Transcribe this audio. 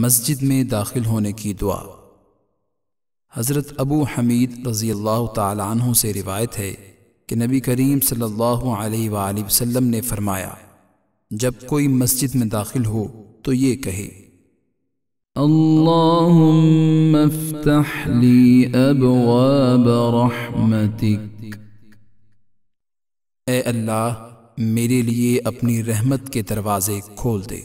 مسجد میں داخل ہونے کی دعا حضرت ابو حمید رضی اللہ عنہ سے روایت ہے کہ نبی کریم صلی اللہ علیہ وآلہ وسلم نے فرمایا جب کوئی مسجد میں داخل ہو تو یہ کہے افتح ابواب اے اللہ میرے لیے اپنی رحمت کے دروازے کھول دے